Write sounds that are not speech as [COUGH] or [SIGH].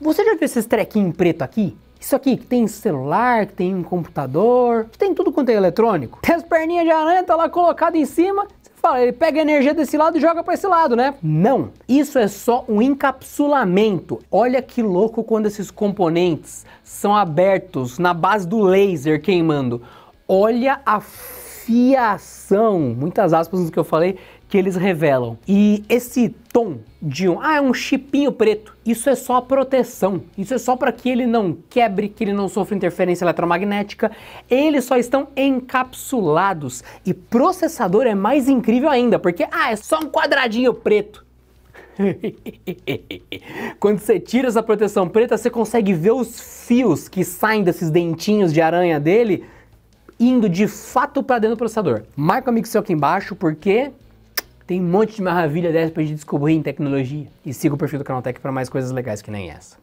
Você já viu esses trequinhos preto aqui? Isso aqui que tem celular, que tem um computador, que tem tudo quanto é eletrônico. Tem as perninhas de aranha, tá lá colocado em cima. Você fala, ele pega a energia desse lado e joga para esse lado, né? Não, isso é só um encapsulamento. Olha que louco quando esses componentes são abertos na base do laser queimando. Olha a fiação, muitas aspas no que eu falei, que eles revelam. E esse tom de um, ah, é um chipinho preto, isso é só proteção, isso é só para que ele não quebre, que ele não sofra interferência eletromagnética, eles só estão encapsulados. E processador é mais incrível ainda, porque, ah, é só um quadradinho preto. [LAUGHS] Quando você tira essa proteção preta, você consegue ver os fios que saem desses dentinhos de aranha dele indo de fato para dentro do processador. Marca o amigo seu aqui embaixo porque tem um monte de maravilha dessa para gente descobrir em tecnologia. E siga o perfil do Canaltech para mais coisas legais que nem essa.